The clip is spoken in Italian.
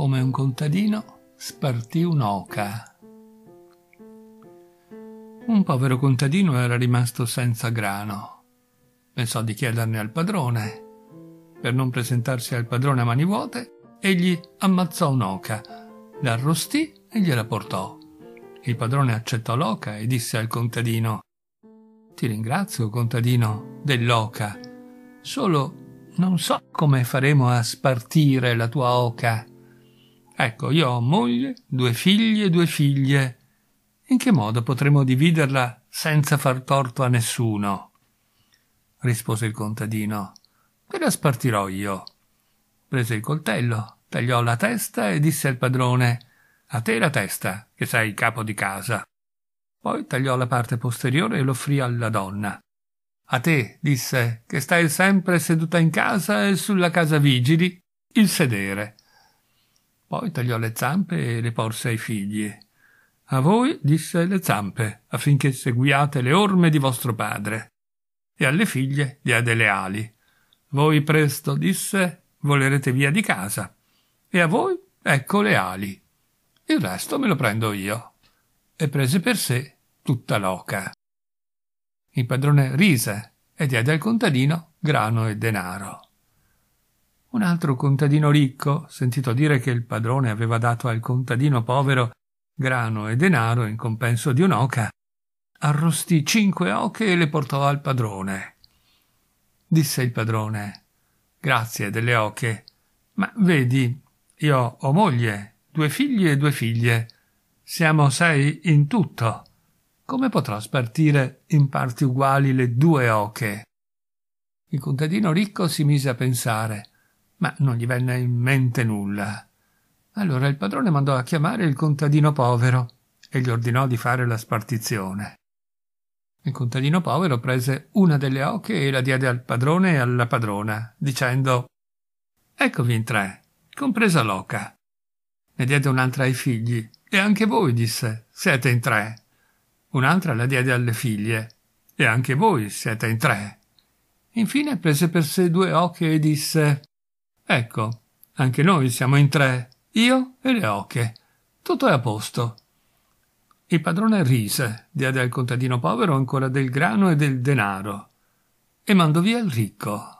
come un contadino, spartì un'oca. Un povero contadino era rimasto senza grano. Pensò di chiederne al padrone. Per non presentarsi al padrone a mani vuote, egli ammazzò un'oca, l'arrostì e gliela portò. Il padrone accettò l'oca e disse al contadino Ti ringrazio, contadino, dell'oca. Solo non so come faremo a spartire la tua oca. Ecco, io ho moglie, due figli e due figlie. In che modo potremo dividerla senza far torto a nessuno? rispose il contadino. Te la spartirò io. Prese il coltello, tagliò la testa e disse al padrone A te la testa, che sei il capo di casa. Poi tagliò la parte posteriore e l'offrì alla donna. A te, disse, che stai sempre seduta in casa e sulla casa vigili, il sedere. Poi tagliò le zampe e le porse ai figli. A voi disse le zampe, affinché seguiate le orme di vostro padre. E alle figlie diede le ali. Voi presto, disse, volerete via di casa. E a voi ecco le ali. Il resto me lo prendo io. E prese per sé tutta l'oca. Il padrone rise e diede al contadino grano e denaro. Un altro contadino ricco sentito dire che il padrone aveva dato al contadino povero grano e denaro in compenso di un'oca, arrostì cinque oche e le portò al padrone. Disse il padrone Grazie delle oche, ma vedi, io ho moglie, due figli e due figlie. Siamo sei in tutto. Come potrò spartire in parti uguali le due oche? Il contadino ricco si mise a pensare ma non gli venne in mente nulla. Allora il padrone mandò a chiamare il contadino povero e gli ordinò di fare la spartizione. Il contadino povero prese una delle oche e la diede al padrone e alla padrona, dicendo Eccovi in tre, compresa l'oca. Ne diede un'altra ai figli, e anche voi, disse, siete in tre. Un'altra la diede alle figlie, e anche voi siete in tre. Infine prese per sé due oche e disse Ecco, anche noi siamo in tre, io e le oche. Tutto è a posto. Il padrone rise, diede al contadino povero ancora del grano e del denaro e mandò via il ricco.